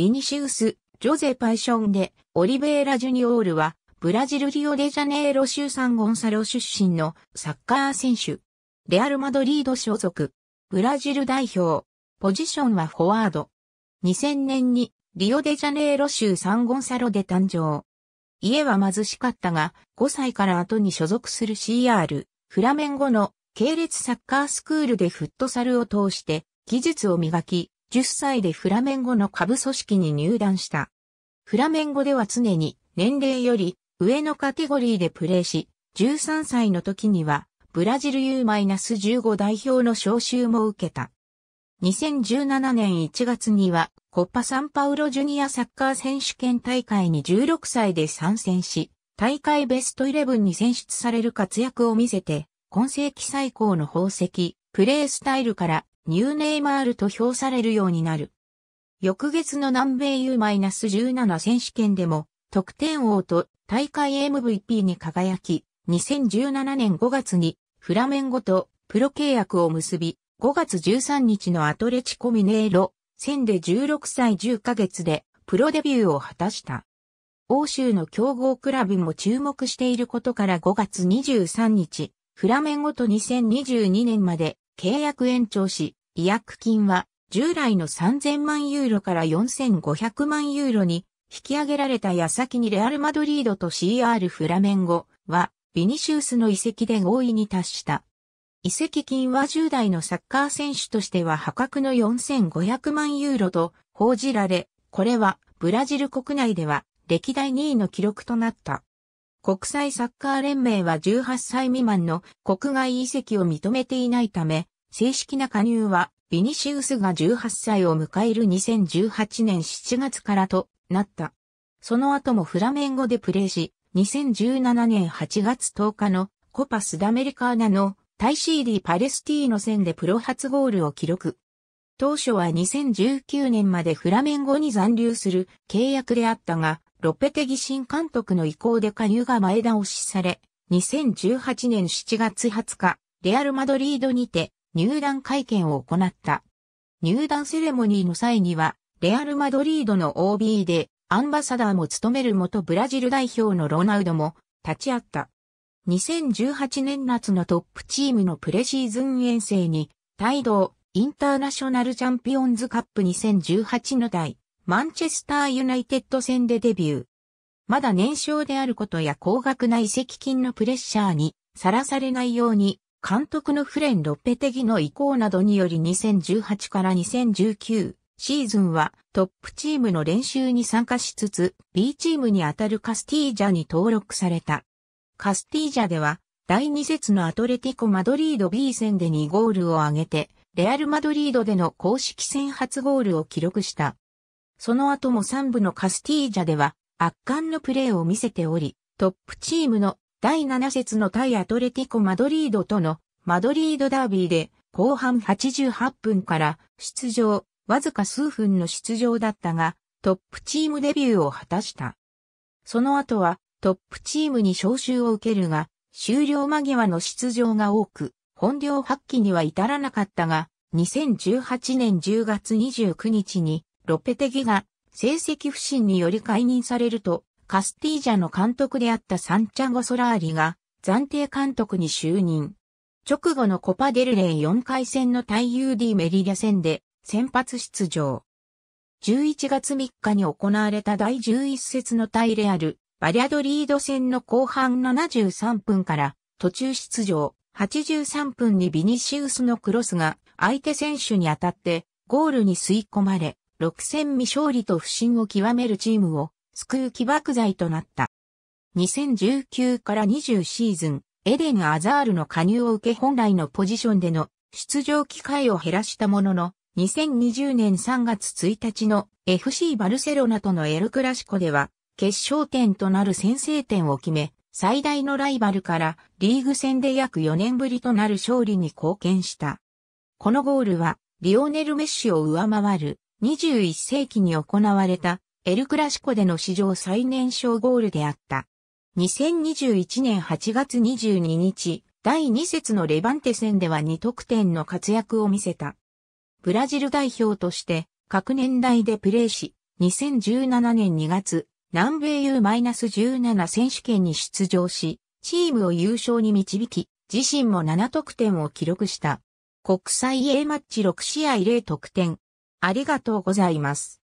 ビニシウス、ジョゼ・パイションで、オリベーラ・ジュニオールは、ブラジルリオデジャネイロ州サンゴンサロ出身のサッカー選手。レアル・マドリード所属。ブラジル代表。ポジションはフォワード。2000年にリオデジャネイロ州サンゴンサロで誕生。家は貧しかったが、5歳から後に所属する CR、フラメンゴの系列サッカースクールでフットサルを通して技術を磨き、10歳でフラメンゴの下部組織に入団した。フラメンゴでは常に年齢より上のカテゴリーでプレーし、13歳の時にはブラジル U-15 代表の招集も受けた。2017年1月にはコッパサンパウロジュニアサッカー選手権大会に16歳で参戦し、大会ベスト11に選出される活躍を見せて、今世紀最高の宝石、プレースタイルからニューネイマールと評されるようになる。翌月の南米 U-17 選手権でも、得点王と大会 MVP に輝き、2017年5月にフラメンゴとプロ契約を結び、5月13日のアトレチコミネーロ戦で16歳10ヶ月でプロデビューを果たした。欧州の強豪クラブも注目していることから5月23日、フラメンゴと2022年まで契約延長し、違約金は従来の3000万ユーロから4500万ユーロに引き上げられた矢先にレアル・マドリードと CR フラメンゴはビニシウスの遺跡で合意に達した。移籍金は10代のサッカー選手としては破格の4500万ユーロと報じられ、これはブラジル国内では歴代2位の記録となった。国際サッカー連盟は18歳未満の国外移籍を認めていないため、正式な加入は、ビニシウスが18歳を迎える2018年7月からとなった。その後もフラメンゴでプレーし、2017年8月10日のコパスダメリカーナのタイシーディ・パレスティーノ戦でプロ初ゴールを記録。当初は2019年までフラメンゴに残留する契約であったが、ロペテギ新監督の意向で加入が前倒しされ、2018年7月20日、レアル・マドリードにて入団会見を行った。入団セレモニーの際には、レアル・マドリードの OB で、アンバサダーも務める元ブラジル代表のロナウドも立ち会った。2018年夏のトップチームのプレシーズン遠征に、帯同インターナショナルチャンピオンズカップ2018の代、マンチェスターユナイテッド戦でデビュー。まだ年少であることや高額な遺跡金のプレッシャーにさらされないように監督のフレン・ロッペテギの意向などにより2018から2019シーズンはトップチームの練習に参加しつつ B チームにあたるカスティージャに登録された。カスティージャでは第2節のアトレティコ・マドリード B 戦で2ゴールを挙げてレアル・マドリードでの公式戦初ゴールを記録した。その後も3部のカスティージャでは圧巻のプレーを見せており、トップチームの第7節の対アトレティコ・マドリードとのマドリードダービーで後半88分から出場、わずか数分の出場だったがトップチームデビューを果たした。その後はトップチームに招集を受けるが終了間際の出場が多く本領発揮には至らなかったが2018年10月29日にロペテギが成績不振により解任されるとカスティージャの監督であったサンチャゴ・ソラーリが暫定監督に就任。直後のコパデルレイ4回戦の対 UD メリリア戦で先発出場。11月3日に行われた第11節の対レアル、バリアドリード戦の後半73分から途中出場、83分にビニシウスのクロスが相手選手に当たってゴールに吸い込まれ、6戦未勝利と不振を極めるチームを救う起爆剤となった。2019から20シーズン、エデン・アザールの加入を受け本来のポジションでの出場機会を減らしたものの、2020年3月1日の FC バルセロナとのエルクラシコでは、決勝点となる先制点を決め、最大のライバルからリーグ戦で約4年ぶりとなる勝利に貢献した。このゴールは、リオネル・メッシを上回る21世紀に行われたエルクラシコでの史上最年少ゴールであった。2021年8月22日、第2節のレバンテ戦では2得点の活躍を見せた。ブラジル代表として各年代でプレーし、2017年2月、南米 U-17 選手権に出場し、チームを優勝に導き、自身も7得点を記録した。国際 A マッチ6試合0得点。ありがとうございます。